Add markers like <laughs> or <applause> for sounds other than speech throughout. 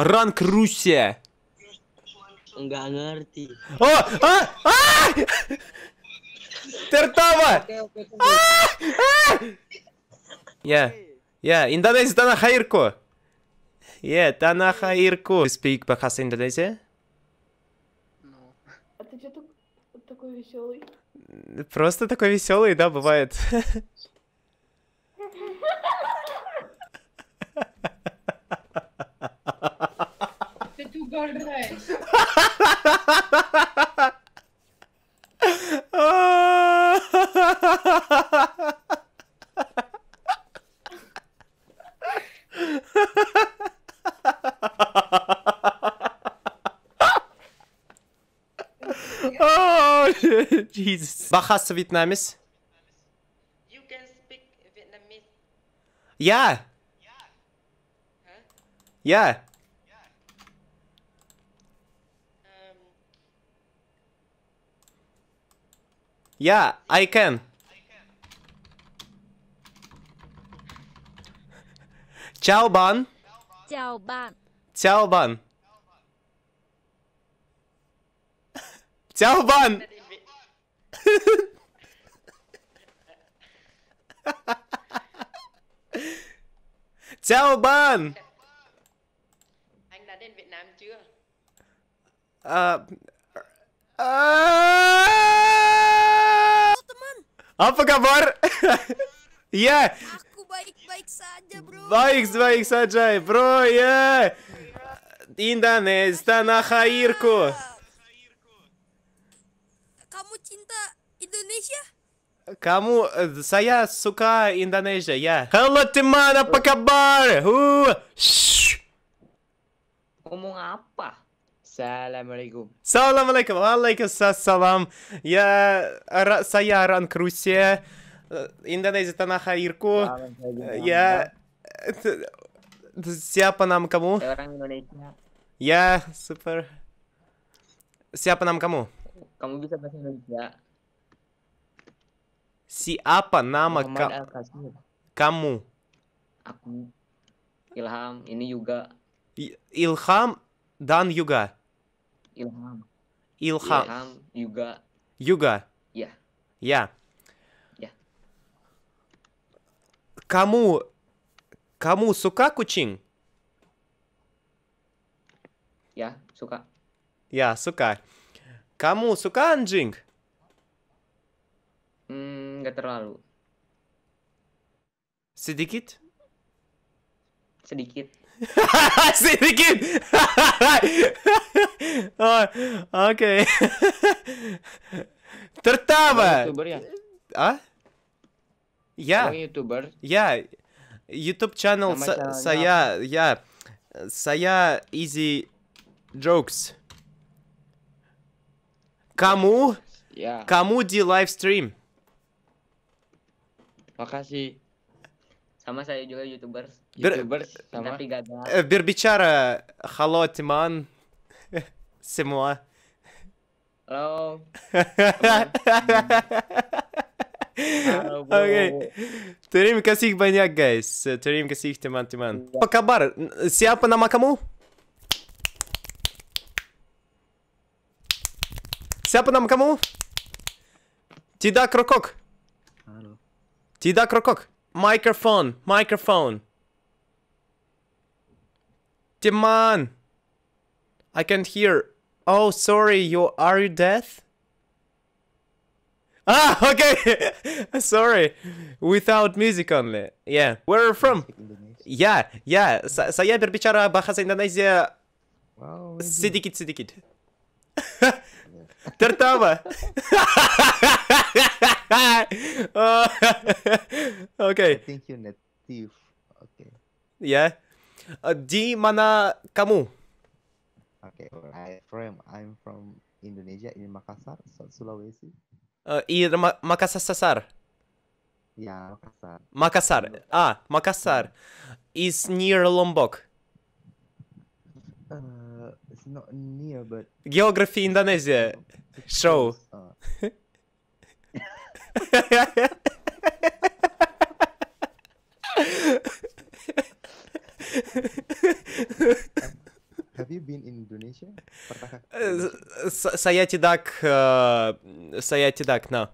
Rank Rusia. Enggak ngerti. Oh, ah, ah! Tertawa. Ah, ah! Yeah, yeah. Indonesia tanah airku. Yeah, tanah airku. You speak bahasa Indonesia? No. А ты что такой веселый? Просто такой веселый, да, бывает. oh, Jesus. Wat gaat Vietnamese? You can speak Vietnamese. Yeah. Yeah. Huh? Ja. Yeah, I can. Ciao bạn. Ciao bạn. Ciao bạn. Ciao bạn. Ciao bạn. Anh đã đến Việt Nam chưa? Ờ... Uh, uh... Apa kabar? <laughs> ya. Yeah. Aku baik-baik saja, bro. Baik-baik saja, bro. Ya. Yeah. Indane está na khairku. Kamu cinta Indonesia? Kamu eh, saya suka Indonesia, ya. Yeah. Halo teman, apa oh. kabar? Uh. Shh. Ngomong apa? Салам алейкум. Салам алейкум. Алейкум салам. Я Саяран Крусе. Э, индонезия Танаха Ирку. Э, я... Сяпа нам кому? Я супер. Сяпа нам кому? Кому bisa bahasa Indonesia? Siapa nama ka kamu? Aku Ilham, ini juga. Ilham dan juga. Ilham. Ilham. Ilham Yuga. Yuga. Ya. Ya. Ya. Kamu kamu suka kucing? Ya, suka. Ya, suka. Kamu suka anjing? Hmm, gak terlalu. Sedikit? Sedikit. <laughs> Sedikit. <laughs> okei. Тартава! А? Я. Ютубер. Я. Ютуб канал Сая. Я. Сая Изи Jokes. Кому? Yeah. Кому ди лайвстрим? Makasih. Sama saya juga YouTubers. YouTubers Ber sama. tapi gak ada. Berbicara halo teman c'est moi. Oh. okay. Terim kasih banyak guys. Terim kasih teman-teman. Apa kabar? Siapa nama kamu? Siapa nama kamu? Tidak rokok. Halo. Tidak rokok. Microphone, microphone. Teman. I can't hear. Oh, sorry, you are you death? <laughs> Ah, okay. <laughs> sorry, without music only. Yeah, where are you from? Yeah, yeah. Saya berbicara bahasa Indonesia. Sedikit, sedikit. <laughs> Tertawa. okay. I think you're native. Okay. Yeah. Uh, di mana kamu? Okay, where I from? I'm from Indonesia in Makassar, Sulawesi. Uh, in Ma Makassar. Yeah, Makassar. Makassar. Ah, Makassar is near Lombok. Uh, it's not near, but geography Indonesia show. Uh. <laughs> <laughs> Have you been in Indonesia? Eh, saya tidak, eh, saya tidak. No,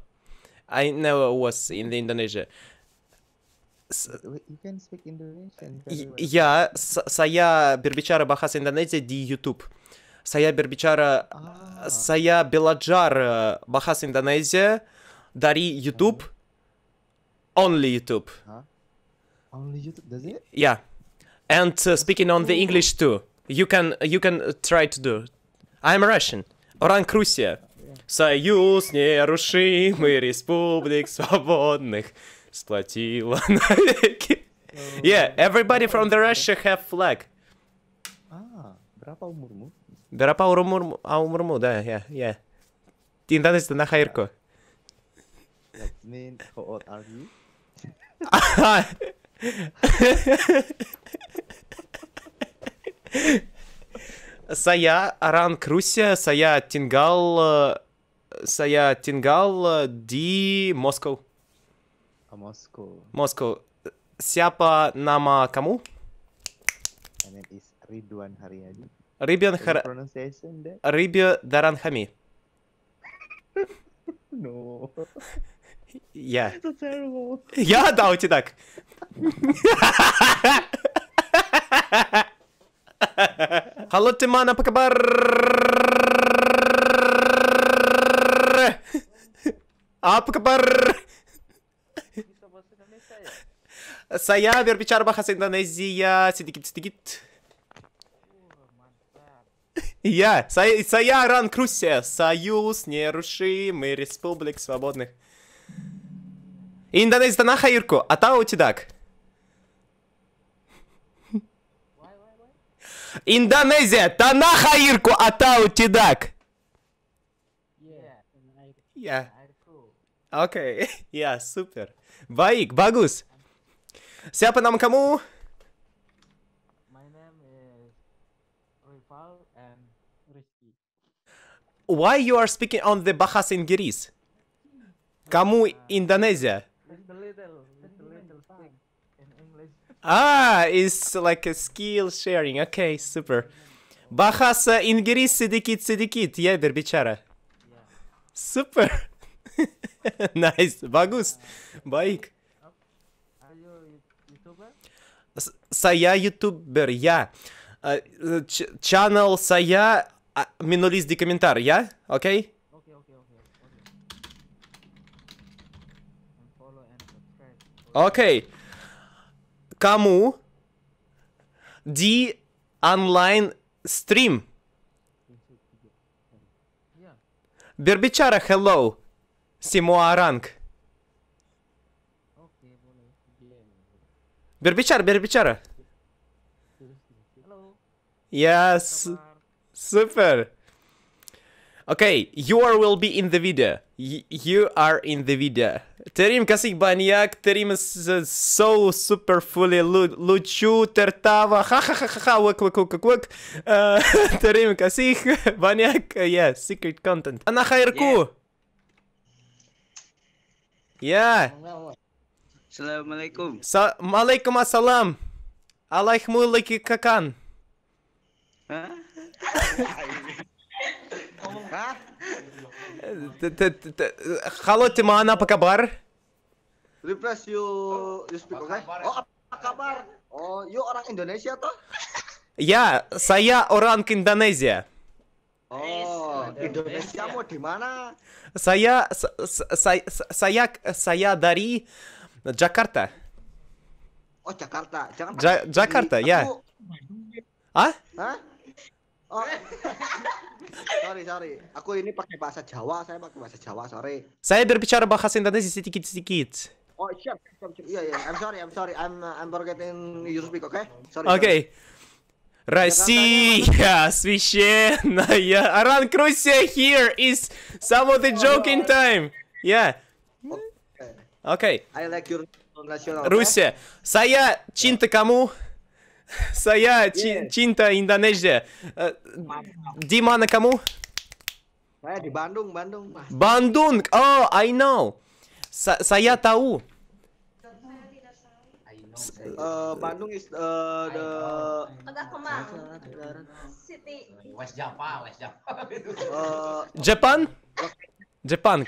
I never was in Indonesia. You can speak Indonesian. Я saya berbicara bahasa Indonesia di YouTube. Saya berbicara, ah. saya belajar eh, bahasa Indonesia dari YouTube. Only YouTube. Huh? Only YouTube, does it? Yeah. And uh, speaking on the oh. English too you can you can uh, try to do. I'm Russian. Оран Крусия. Союз нерушимый республик свободных сплотила навеки. Yeah, everybody from the Russia have flag. Ah, Drapau Murmu. Drapau Murmu, Murmu, да, yeah, yeah. Tintan is the Nahairko. how old are you? <laughs> Сая, Аран Крусия, Сая Тингал, Сая Тингал, Ди Москов. А Москов? Москов. Сяпа Нама кому? And it is Ridwan Рибиан Хар... Рибио Даранхами. <laughs> No. Я. <laughs> Я дал тебе так. <laughs> Халатты мана пакабар. Апкабар. Сая вербичар бахас Индонезия. Сидикит, сидикит. Я, Сая, Ран Крусия, Союз нерушимый республик свободных. Индонезия на хайрку, а та у тидак. Индонезия, Танаха Ирку Атау Тидак. Я. Окей, <laughs> я, супер. Баик, Багус. Сяпа нам кому? Why you are speaking on the Bahasa Inggris? Кому uh, Индонезия? Ah, it's like a skill sharing. Okay, super. Bahasa Inggris sedikit sedikit ya berbicara. Super. <laughs> nice, bagus, baik. Saya youtuber ya. Uh, ch channel saya uh, menulis di komentar ya, oke? Okay? Oke okay, oke okay, oke. Oke. Okay. Kamu the online stream? Бербичара, hello. Симуа ранг. Бербичар, Бербичара. Yes. Super. Okay, you will be in the video you are in the video. Terim Kasik Banyak, Terim uh, so super fully Luchu Tertava, ha ha ha ha ha, work, work, work, work. Terim Kasik Banyak, uh, yeah, secret content. Ana Khairku. Yeah. Assalamualaikum. Sa Malaikum assalam. Alaihmuliki Kakan. Huh? <laughs> huh? Halo teman, apa kabar? Refresh you, you speak okay? Oh, apa kabar? Oh, you orang Indonesia toh? <laughs> Ya, saya orang Indonesia. Oh, Indonesia mau di mana? Saya saya saya dari Jakarta. Oh, Jakarta. Jangan Jakarta, ya. Ah? Hah? Oh. <laughs> sorry, sorry. Aku ini pakai bahasa Jawa, saya pakai bahasa Jawa, sorry. Saya berbicara bahasa Indonesia sedikit-sedikit. Oh, siap, siap, siap. Iya, iya. I'm sorry, I'm sorry. I'm uh, I'm forgetting you speak, oke? Okay? Sorry. Oke. Okay. Россия, священная. Аран Крусия here is some of the oh, joking time. Yeah. Oke. Okay. I like your national. Rusia. Saya cinta kamu. <laughs> Să ia yeah. cinta indonezie. Di mana kamu? Saya di Bandung, Bandung. Bandung. Oh, I know. Sa saya tahu. Uh, Bandung is uh, the City West Java, West Java. uh, Japan? Japan.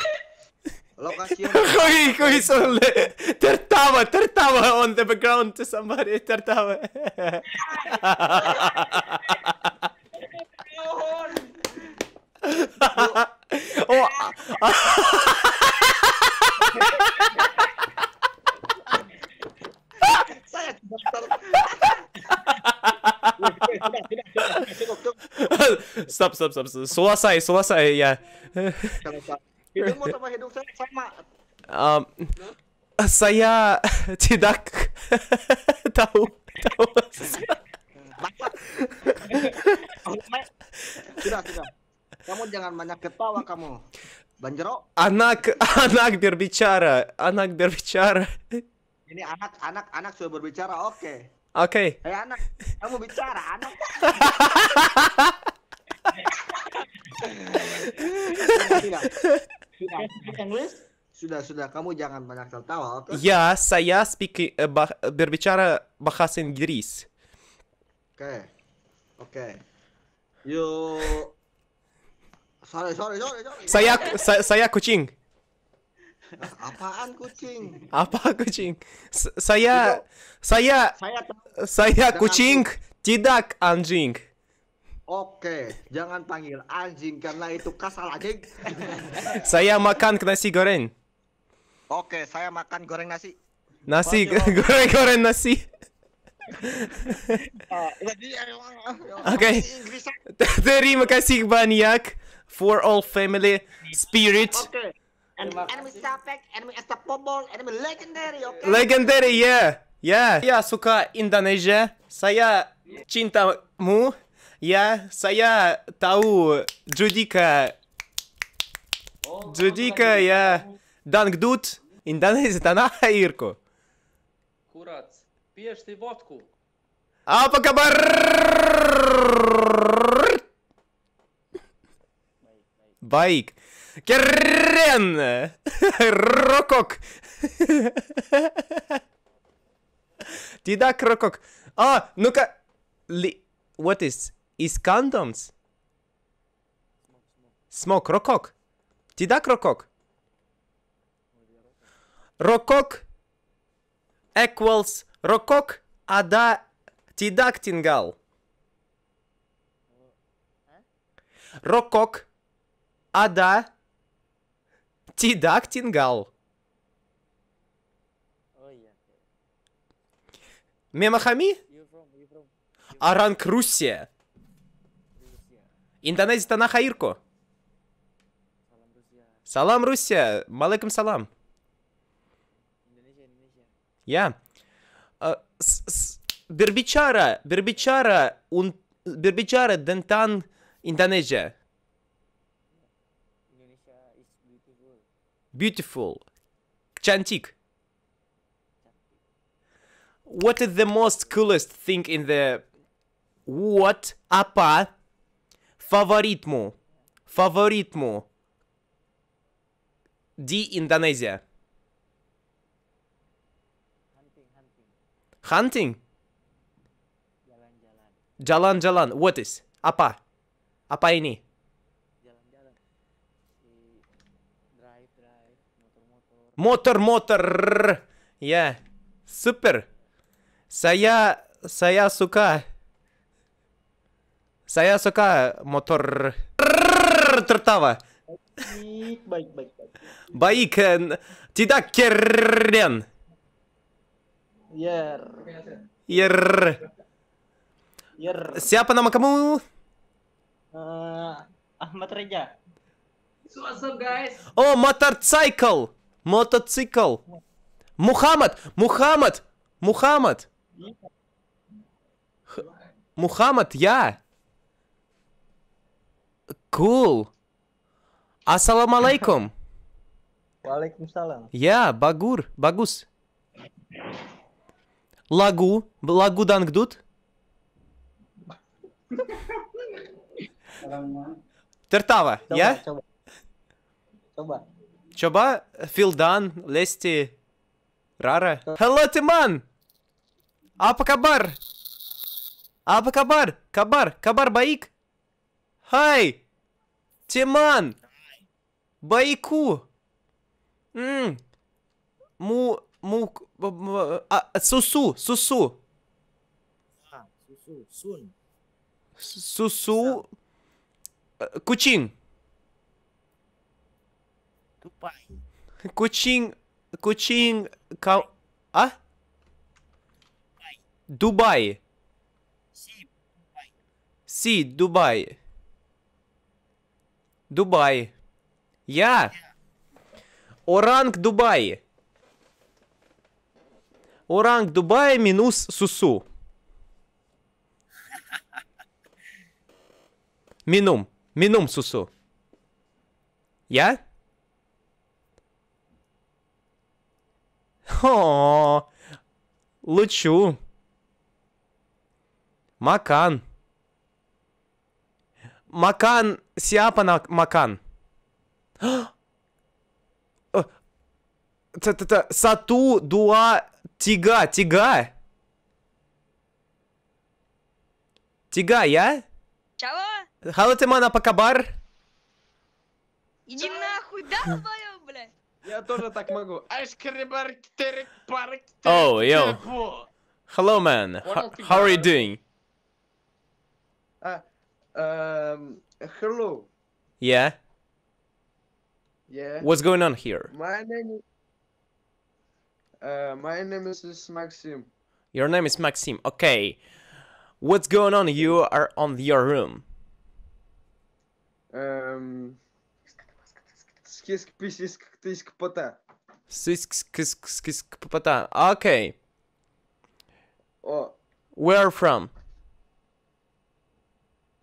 Location. Cookie, cookie's on the Tertava, on the ground to somebody, Tertava. oh, oh. <laughs> stop, stop, stop, stop. Selesai, selesai, Yeah. saya um, saya <laughs> tidak <laughs> tahu tahu sudah sudah kamu jangan banyak ketawa kamu Banjero anak anak berbicara anak berbicara ini anak anak anak sudah berbicara oke oke okay. anak kamu bicara anak Hahaha. <laughs> Sudah, sudah. Kamu jangan banyak tertawa. Oke? Ya, saya speak, uh, bah, berbicara bahasa Inggris. Oke. Okay. Oke. Okay. You Sorry, sorry, sorry, sorry. Saya saya, saya kucing. Apaan kucing? Apa kucing? S saya saya, saya saya, saya kucing, aku. tidak anjing. Oke, jangan panggil anjing karena itu kasar anjing. <laughs> saya makan nasi goreng. Oke, saya makan goreng nasi. Nasi goreng-goreng <laughs> nasi. <laughs> Oh, iya, iya, iya. Oke. Terima kasih banyak for all family spirit. legendary, ya, ya. yeah. Saya suka Indonesia. Saya cintamu. Я Сая Тау Джудика. Джудика я Дангдут Индонезия Тана Ирку. Курац. Пьешь ты водку. А пока Байк. Керен! Рокок! Тидак Рокок. А, ну-ка... Ли... What is is condoms. Smoke, рокок. Ти дак рокок? Рокок equals рокок, а да ти тингал. Рокок, а да ти тингал. Мемахами? Аранк Руссия. Индонезия тана хаирко. Салам, друзья. Салам, Руссия. Малайкум салам. Индонезия, Индонезия. Я. Бербичара, Бербичара, ун, Бербичара, Дентан, Индонезия. Beautiful. Chantik. What is the most coolest thing in the... What? Apa? Фаворитму. Фаворитму. Ди Индонезия. Hunting. Jalan-jalan. What is? Apa? Apa ini? Motor-motor. Ya. Yeah. Super. Saya saya suka Saya suka motor tertawa. Baik, baik, baik. Baik, tidak keren. Yer. Yer. Yer. Siapa nama kamu? Uh, Ahmad Reja. So what's up, guys? Oh, motorcycle. Motorcycle. Muhammad, Muhammad, Muhammad. Мухаммад, я. Cool. Assalamu alaikum. Waalaikumsalam. Я Багур, Багус. Лагу, Лагу Дангдут. Тертава, я? Чоба. Чоба, Филдан, Лести, Рара. Hello, Тиман! Апакабар! Апакабар! Кабар! Кабар Баик! Хай! Тиман! Байку! М му... му... А, сусу! Сусу! А, сусу. Сун. Сусу... Кучин! Тупай. Кучин... Кучин... Ка... А? Дубай. Си, Дубай. Си, Дубай. Дубай. Я? Оранг Дубай. Оранг Дубай минус Сусу. Минум. Минум Сусу. Я? О, лучу. Макан. Макан Сиапа Макан. <gasps> Э, Т-та-та. Сату Дуа Тига. Тига. Тига, я? Чего? Халатемана Пакабар. Иди нахуй, долбоёб, блядь. Я тоже так могу. О, йоу. Hello, man. How are you doing? Uh, um... Hello. Yeah. Yeah. What's going on here? My name. Uh, my name is, is Maxim. Your name is Maxim. Okay. What's going on? You are on your room. Um. Skisk Okay. Oh. Where from?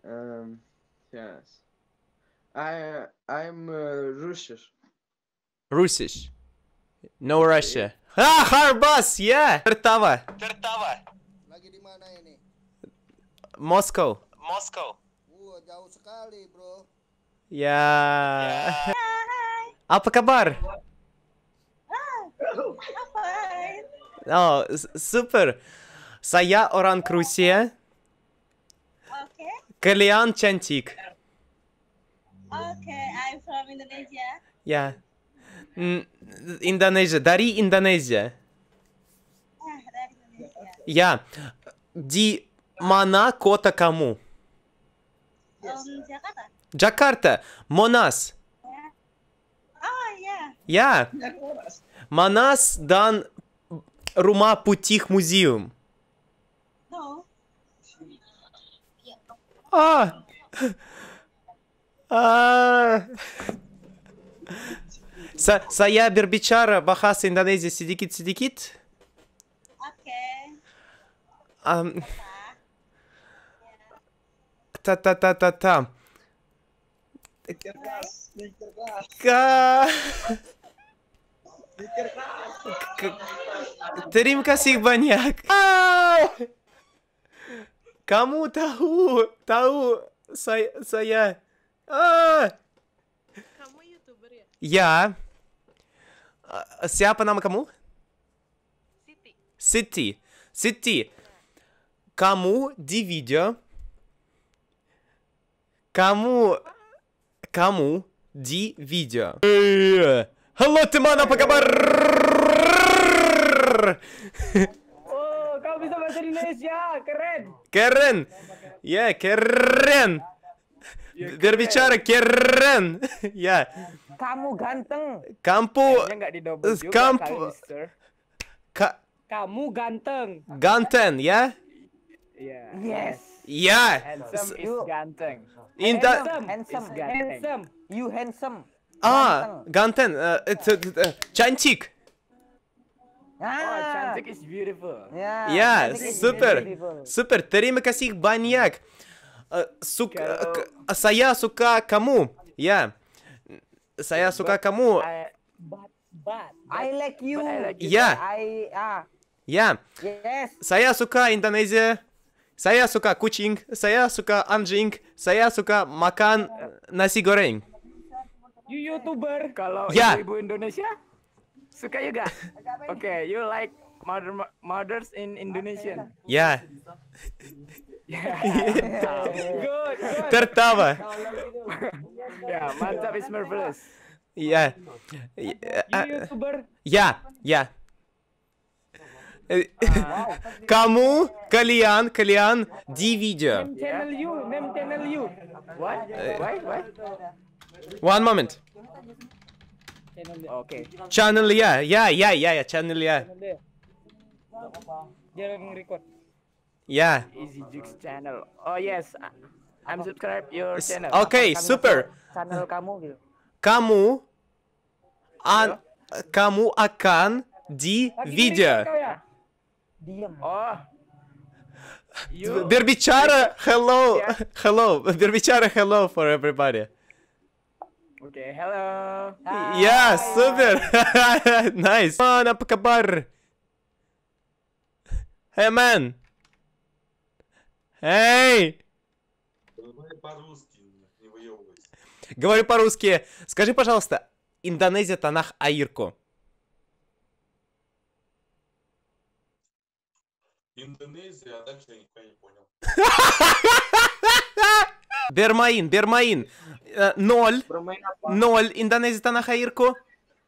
Um. Сейчас. I, I'm uh, Russisch. Russisch. No Russia. Ah, Harbus, yeah. Tertava. Tertava. Lagi di mana ini? Moscow. Moscow. Wow, jauh sekali, bro. Ya. Yeah. yeah. Apa kabar? Oh, super. Saya orang Rusia. Kalyan Chantik. Okay, I'm from Indonesia. Yeah. N Indonesia. Dari Indonesia. Ah, dari Indonesia. Yeah. Di mana kota kamu? Um, Jakarta. Jakarta. Monas. Yeah. Oh, yeah. Yeah. Monas dan rumah putih museum. А! А! Saya berbicara bahasa Indonesia sedikit-sedikit. Oke. Um, та та та та та Terima kasih banyak. Ah! kamu tahu tahu saya saya ah kamu youtuber ya ya uh, siapa nama kamu Siti Siti Siti kamu di video kamu kamu di video halo teman apa kabar Indonesia, keren. Keren. Ya, yeah, keren. Ya, Berbicara keren. <laughs> ya. Kamu ganteng. Kamu Kamu Ka Kamu ganteng. Ganteng, ya? Yeah. Yes. Yeah. Ya. Handsome is ganteng. In handsome. Handsome. handsome. You handsome. Ah, ganteng. Uh, uh, uh, uh, cantik. Oh, ah, is beautiful. Yeah, yeah super. Beautiful. Super. Terima kasih banyak. Uh, suka, uh, saya suka kamu. Yeah. Saya suka but kamu. I, but, but, I like you. I like Yeah. I ah. Yeah. Yes. Saya suka Indonesia. Saya suka kucing. Saya suka anjing. Saya suka makan nasi goreng. You YouTuber kalau yeah. ibu Indonesia? Suka juga. Oke, okay, you like mother mothers in Indonesia? Ya. Yeah. yeah. Tertawa. ya, yeah, mantap is marvelous. Ya. Ya, ya. Kamu, kalian, kalian di video. Name channel you, name channel you. What? Why? Why? One moment. Okay. Channel ya, ya, ya, ya, ya, channel ya. Dia lagi record Ya. Easy Jux channel. Oh yes, I'm subscribe your channel. Oke, okay, super. Channel kamu gitu. Kamu an kamu akan di video. Ya? Diam. Oh. You. Berbicara hello, ya. hello. Berbicara hello for everybody. Окей, hello. Я, yeah, супер. Найс. Мана, покабар. Hey, man. Эй. Говори по-русски, не выебывайся. Говори по-русски. Скажи, пожалуйста, Индонезия, Танах, аирку. Индонезия, а дальше я ничего не понял. <laughs> Бермаин, Бермаин. Э, ноль. Ноль. Индонезия на Танахаирко.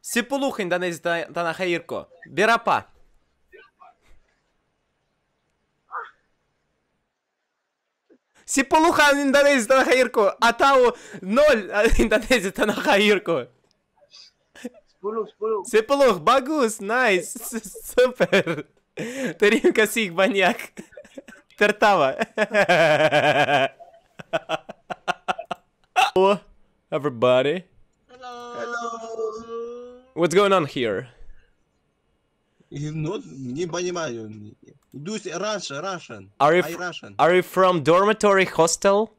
Сипулуха Индонезия на Танахаирко. Берапа. Сипулуха Индонезия на Танахаирко. Атау ноль <laughs> Индонезия на Танахаирко. Сипулух, багус, найс, <laughs> супер. Тарим Касик, баняк. <laughs> Тартава. Hello, everybody. Hello. Hello. What's going on here? не понимаю. Russian, Russian. Are you, Russian. Are you from dormitory hostel?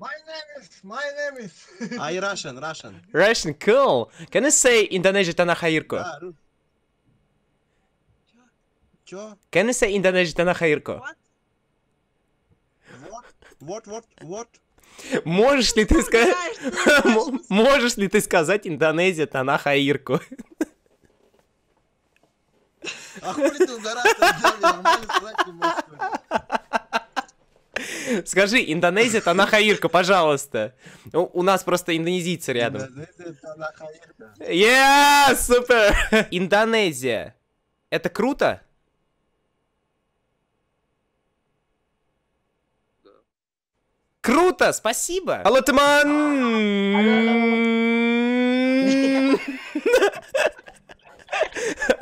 My name is, my name is. I Russian, Russian. Russian, cool. Can you say Indonesia Tanahirko? Да, ah, Чё? Can you say Indonesia Tanahirko? What? Вот, вот, вот. Можешь ли ты сказать... <laughs> Можешь ли ты сказать Индонезия Танаха Ирку? А хули ты нормально Скажи, Индонезия Танаха Ирка, пожалуйста. У, у нас просто индонезийцы рядом. Индонезия Танаха Ирка. Yeah, супер! <laughs> Индонезия. Это круто? Круто, спасибо. Алло, Тиман.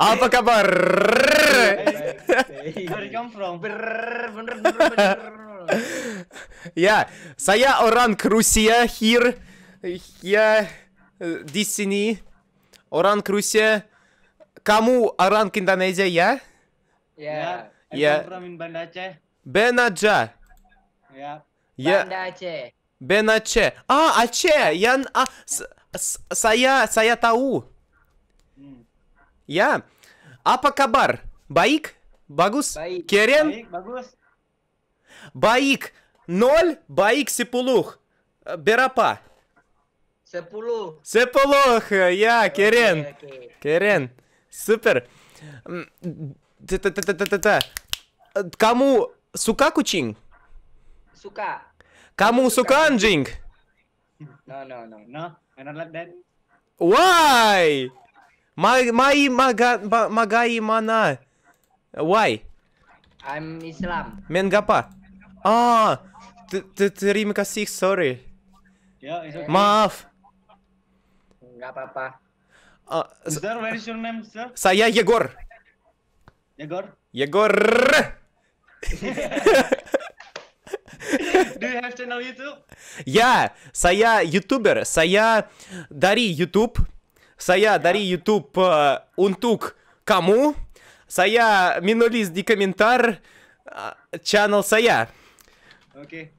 Apa kabar? Ya, saya orang Rusia here. Ya, di sini orang Rusia. Kamu orang Indonesia ya? Ya. Ya. Ben Aceh. Ben Aceh. Ya. Я... Бандаче. Беначе. А, аче. Я... А, с, с, сая... Сая тау. Я. Апакабар. Баик. Багус. Баик. Керен. Баик, багус. Баик. Ноль. Баик сипулух. Э, Берапа. Сепулух. Сепулух. Э, я, Керен. Okay, okay. Керен. Супер. Та-та-та-та-та-та. Кому сука сукакучин? Suka. Kamu suka, anjing? No, no, no, no. I don't like that. Why? My, my, maga, magai mana? Why? I'm Islam. Mengapa? Ah, terima kasih, sorry. Yeah, Maaf. Enggak apa-apa. Uh, ah, sir, where is your name, sir? Saya Yegor. Yegor? Yegor. <laughs> <laughs> Do you have channel YouTube? Я, Сая ютубер, Сая Дари ютуб, Сая Дари ютуб, э, Унтук Кому, Сая Минулис Ди Комментар, Channel э, Сая. Окей.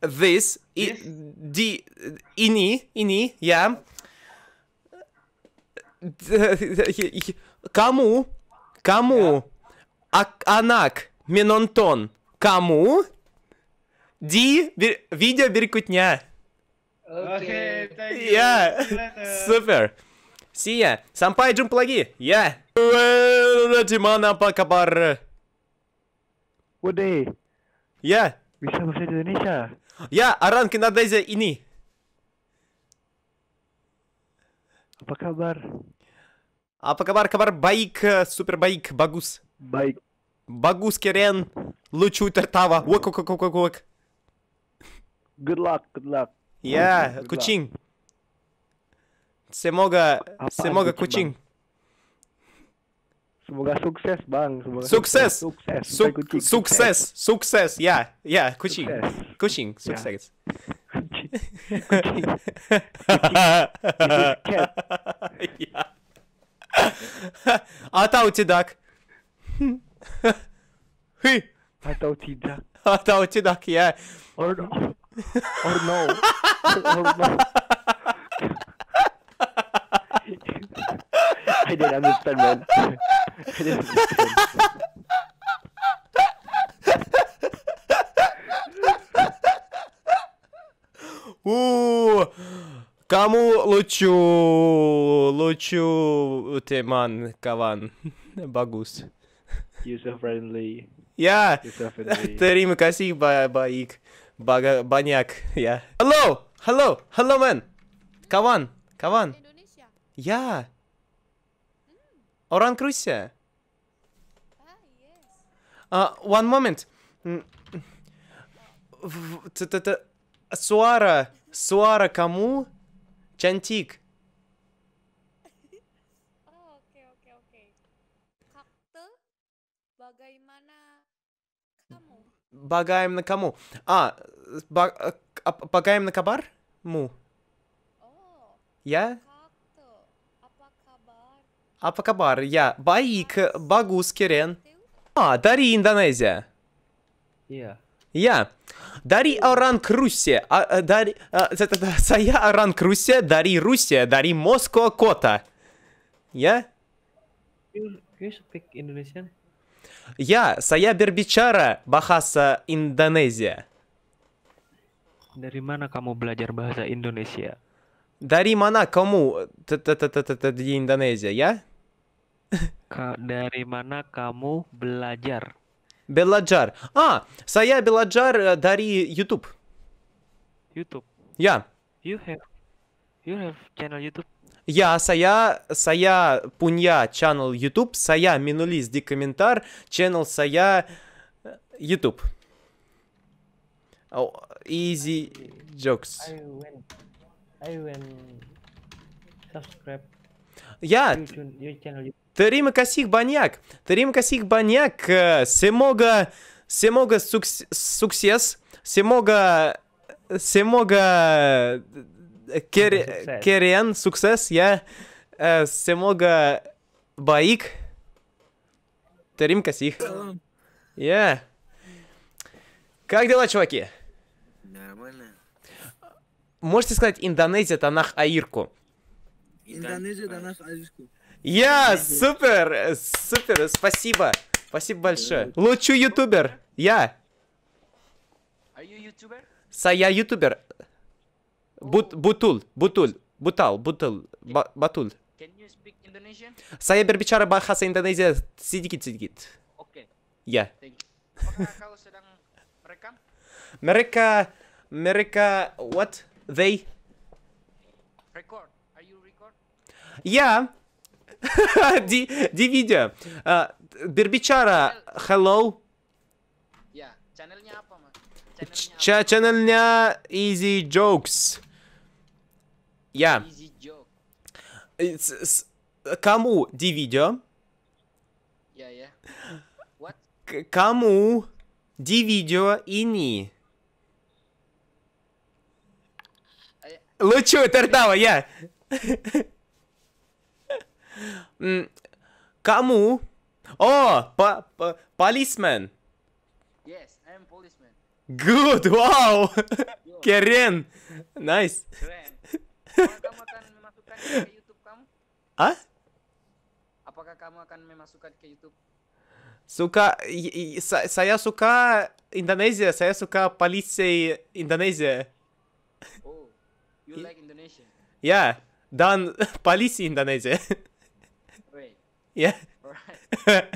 This, yes. di, ини ini, я. Э, кому, кому, yeah. А, анак, Минонтон. Кому? Ди, бер... видео Беркутня. Окей, Я. Супер. Сия. Сампай Джумплаги. Я. Тимана Пакабар. Уды. Я. Bisa bahasa Indonesia. Я Аран Кинадезя ini. Apa kabar? Apa kabar? Kabar baik, super baik, bagus. Baik. Багус Керен, Лучу Тертава, уок уок уок уок уок Good luck, good luck. Я, yeah, Кучин. Semoga, semoga Kucing. Semoga sukses bang. Semoga sukses. Sukses. Suk sukses. Sukses. Ya, ya, kucing. Kucing. Sukses. Kucing. Kucing. Kucing. Atau tidak Hui! Ata o tida. <laughs> Ata o tida que é. Or no. Or no. Or no. <laughs> I didn't understand, man. I didn't understand. Uuu, kamu lucu lucu tai kawan bagus. user friendly. Yeah. User friendly. <laughs> Terima kasih baik baga banyak. <laughs> Yeah. Hello, hello, hello man. Kawan, kawan. Indonesia. Yeah. Orang Rusia. Ah, yes. Uh, one moment. Mm. Suara, suara kamu cantik. Багаем на кому? А, ба, Багаем э, на кабар? Му. Я? Апакабар, а а я. Баик, Багус, Кирен. А, Дари, Индонезия. Я. Я. Дари Аран Крусия. А, э, дари... Э, а, сая Аран Крусия, Дари Русия, Дари Москва Кота. Я? Can you Ya, saya berbicara bahasa Indonesia. Dari mana kamu belajar bahasa Indonesia? Dari mana kamu di Indonesia, ya? <laughs> dari mana kamu belajar? Belajar. Ah, saya belajar eh, dari YouTube. YouTube. Ya. You have you have channel YouTube? Я, Сая, Сая, Пунья, Channel YouTube, Сая, Минулис, комментар Channel Сая, э, YouTube. Oh, easy jokes. I went, I went subscribe. Я... Терим Касих Баньяк. Терим Касих Баньяк. Э, Семога... Семога сукс... Суксес. Семога... Семога... Керен, суксес, я э, Семога Баик. Терим Касих. Я. Как дела, чуваки? Нормально. Можете сказать Индонезия, Танах, Аирку? Индонезия, Танах, Аирку. Я, супер, супер, спасибо. Спасибо большое. Лучший ютубер, я. Са я ютубер. But, butul, butul, butal, butul, ba, batul. Can you speak Indonesian? Saya berbicara bahasa Indonesia sedikit-sedikit. Oke. Okay. Ya. Yeah. kalau <laughs> sedang merekam? Mereka, mereka, what? They? Record. Are you record? Ya. Yeah. <laughs> di, di video. Uh, berbicara, hello. yeah. channelnya apa, Mas? Channelnya, Ch channelnya Easy Jokes. Я... Э, кому ди видео? Кому дивидео и ни? А Лучу, Тертава, я! Кому? О, по по полисмен. Yes, I'm policeman. Good, wow. Керен, nice. Great kamu akan masukkan ke YouTube kamu? Ah? Apakah kamu akan memasukkan ke YouTube? Suka, и, и, saya suka Indonesia, saya suka polisi Indonesia. Oh, you like Indonesia? Yeah, dan polisi Indonesia. Wait. Yeah. Alright.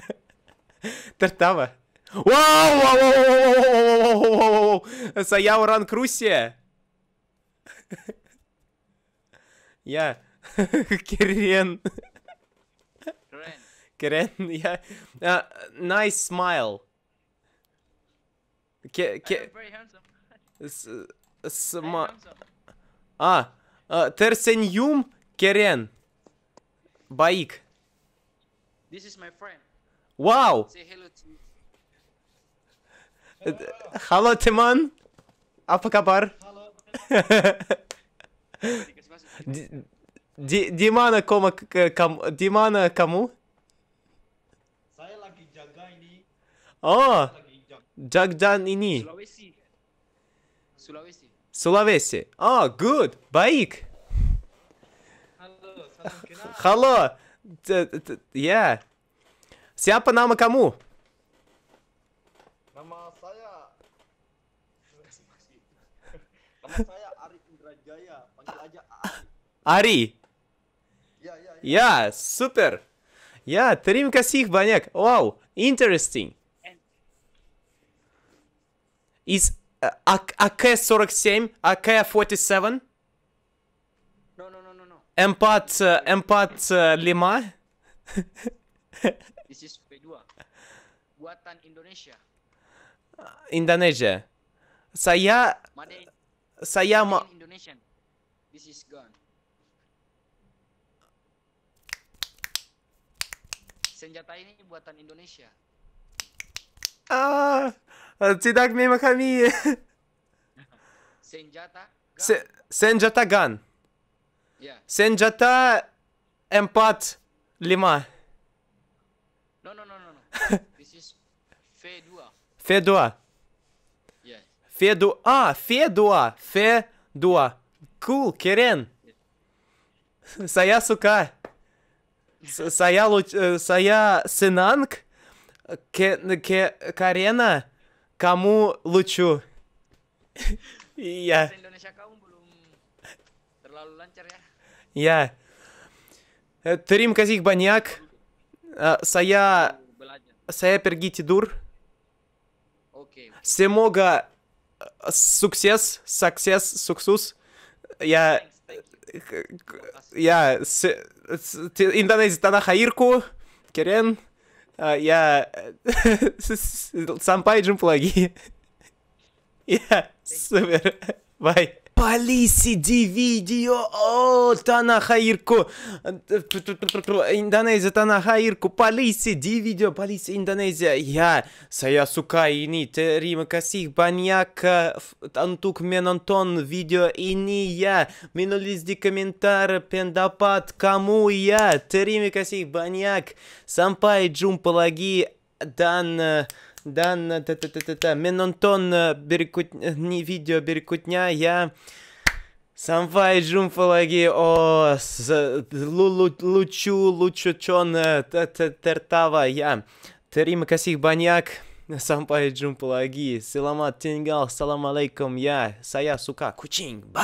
Tertawa. Вау, вау, вау, вау, вау, вау, вау, вау, вау, вау, Yeah. Kiren. Kiren. yeah. Uh, nice smile. K K very handsome. а, Терсеньюм Баик. This is my friend. Wow. Say hello to Hello, uh, Timon. Apa kabar? Hello. <laughs> Ди Димана кома ком Димана кому? О! Джагданини. Сулавеси. Сулавеси. О, good. baik. Hello. Yeah. Вся Панама кому? Мама Сая. Мама Сая. Ари! Я, супер! Я, трим косих баняк. Вау, interesting. Is uh, AK-47, AK-47? No, no, no, no, no. Эмпат, эмпат лима? This is P2. Buatan Indonesia. Indonesia. Saya... Made, saya... Made in Indonesian. This is gone. senjata ini buatan Indonesia. Ah, tidak memang kami. senjata. Gun. Se senjata gun. Yeah. Senjata empat lima. No no no no no. <laughs> This is Fedua. Fedua. Ah, fe Ah, Fe Fedua. Cool, Keren. Yeah. <laughs> Saya suka. Сая, Луч... Сая Синанг, Ке... Ке... Карена, кому лучу? Iya. Indonesia kaum belum terlalu lancar ya. Ya. Terima kasih banyak. Saya saya pergi tidur. Oke. Semoga sukses, sukses, sukses. Я jā, Indonēzija Tanaka Irku, Keren, jā, Sampaidžu plagi. Jā, super, vai. Полиси видео, о, танахаирку, Индонезия, танахаирку, полиси видео, полиси Индонезия, я, сая сука ини, те рима касих баньяк, антук менантон, видео ини, я, минулизди комментар, пендапат, кому я, те рима касих баньяк, сампай джумпалаги, дан... Uh, Данна, та та та та та Менонтон, э, берекут... Э, не видео, берекутня, я... Самвай Джумфалаги, о, с, лу, лучу, лучучон, э, тертава, я, Терим Касих Баньяк, Сампай Джумпалаги, саламат Тингал, Салам Алейкум, я, Сая Сука, кучинг. ба!